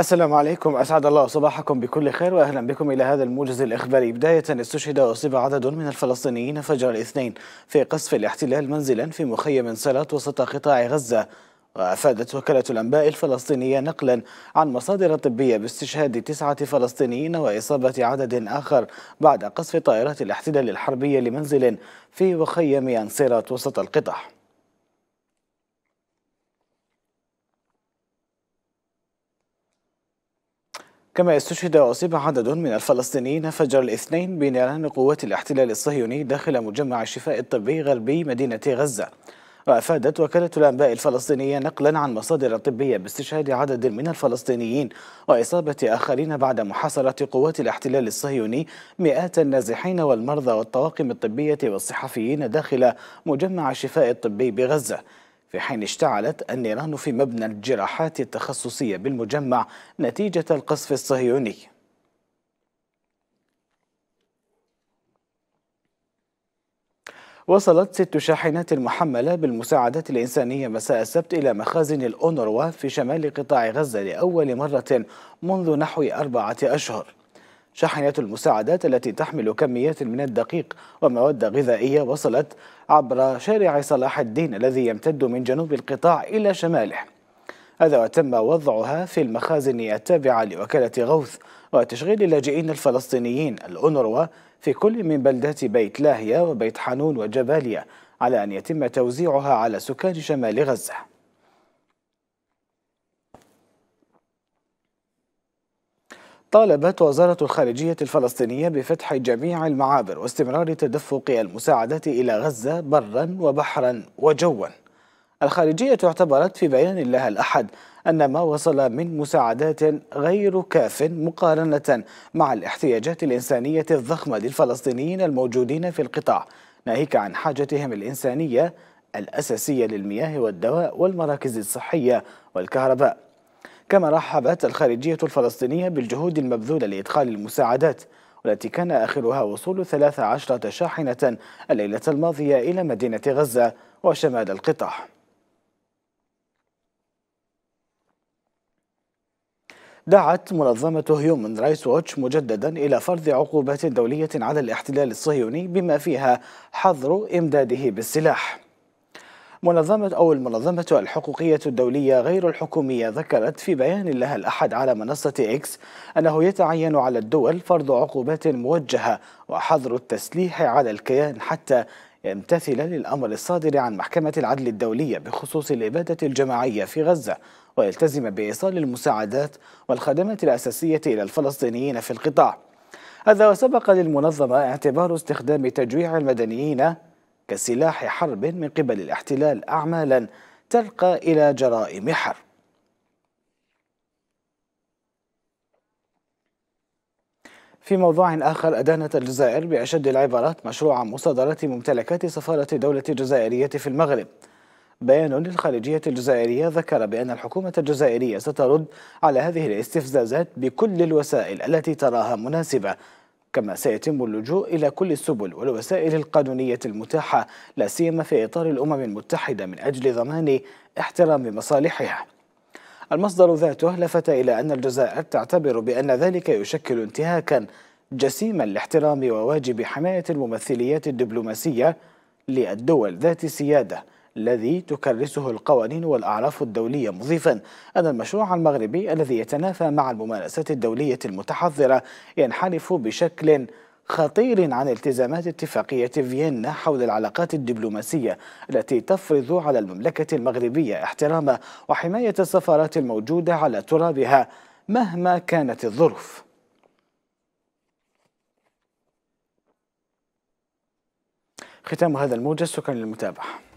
السلام عليكم أسعد الله صباحكم بكل خير وأهلا بكم إلى هذا الموجز الإخباري بداية استشهد وأصيب عدد من الفلسطينيين فجر الاثنين في قصف الاحتلال منزلا في مخيم سلط وسط قطاع غزة وأفادت وكالة الأنباء الفلسطينية نقلا عن مصادر طبية باستشهاد تسعة فلسطينيين وإصابة عدد آخر بعد قصف طائرات الاحتلال الحربية لمنزل في مخيم أنصيرات وسط القطاع كما استشهد وأصيب عدد من الفلسطينيين فجر الاثنين بنيران قوات الاحتلال الصهيوني داخل مجمع الشفاء الطبي غربي مدينة غزة وأفادت وكالة الأنباء الفلسطينية نقلا عن مصادر طبية باستشهاد عدد من الفلسطينيين وإصابة آخرين بعد محاصرة قوات الاحتلال الصهيوني مئات النازحين والمرضى والطواقم الطبية والصحفيين داخل مجمع الشفاء الطبي بغزة في حين اشتعلت النيران في مبنى الجراحات التخصصية بالمجمع نتيجة القصف الصهيوني وصلت ست شاحنات محملة بالمساعدات الإنسانية مساء السبت إلى مخازن الأونروا في شمال قطاع غزة لأول مرة منذ نحو أربعة أشهر شاحنات المساعدات التي تحمل كميات من الدقيق ومواد غذائية وصلت عبر شارع صلاح الدين الذي يمتد من جنوب القطاع إلى شماله هذا وتم وضعها في المخازن التابعة لوكالة غوث وتشغيل اللاجئين الفلسطينيين الأنروا في كل من بلدات بيت لاهيا وبيت حانون وجباليا على أن يتم توزيعها على سكان شمال غزة طالبت وزارة الخارجية الفلسطينية بفتح جميع المعابر واستمرار تدفق المساعدات إلى غزة برا وبحرا وجوا الخارجية اعتبرت في بيان لها الأحد أن ما وصل من مساعدات غير كاف مقارنة مع الاحتياجات الإنسانية الضخمة للفلسطينيين الموجودين في القطاع ناهيك عن حاجتهم الإنسانية الأساسية للمياه والدواء والمراكز الصحية والكهرباء كما رحبت الخارجية الفلسطينية بالجهود المبذولة لإدخال المساعدات والتي كان آخرها وصول 13 شاحنة الليلة الماضية إلى مدينة غزة وشمال القطاع دعت منظمة هيومن رايتس ووتش مجددا إلى فرض عقوبات دولية على الاحتلال الصهيوني بما فيها حظر إمداده بالسلاح منظمة أو المنظمة الحقوقية الدولية غير الحكومية ذكرت في بيان لها الأحد على منصة إكس أنه يتعين على الدول فرض عقوبات موجهة وحظر التسليح على الكيان حتى يمتثل للأمر الصادر عن محكمة العدل الدولية بخصوص الإبادة الجماعية في غزة ويلتزم بإيصال المساعدات والخدمات الأساسية إلى الفلسطينيين في القطاع هذا وسبق للمنظمة اعتبار استخدام تجويع المدنيين كسلاح حرب من قبل الاحتلال أعمالا ترقى إلى جرائم حرب في موضوع آخر أدانت الجزائر بأشد العبارات مشروع مصادرة ممتلكات سفارة دولة الجزائرية في المغرب بيان للخارجية الجزائرية ذكر بأن الحكومة الجزائرية سترد على هذه الاستفزازات بكل الوسائل التي تراها مناسبة كما سيتم اللجوء إلى كل السبل والوسائل القانونية المتاحة لا سيما في إطار الأمم المتحدة من أجل ضمان احترام مصالحها المصدر ذاته لفت إلى أن الجزائر تعتبر بأن ذلك يشكل انتهاكا جسيما لاحترام وواجب حماية الممثليات الدبلوماسية للدول ذات سيادة الذي تكرسه القوانين والأعراف الدولية مضيفا أن المشروع المغربي الذي يتنافى مع الممارسات الدولية المتحضرة ينحرف بشكل خطير عن التزامات اتفاقية فيينا حول العلاقات الدبلوماسية التي تفرض على المملكة المغربية احترام وحماية السفارات الموجودة على ترابها مهما كانت الظروف ختام هذا الموجز شكرا للمتابعه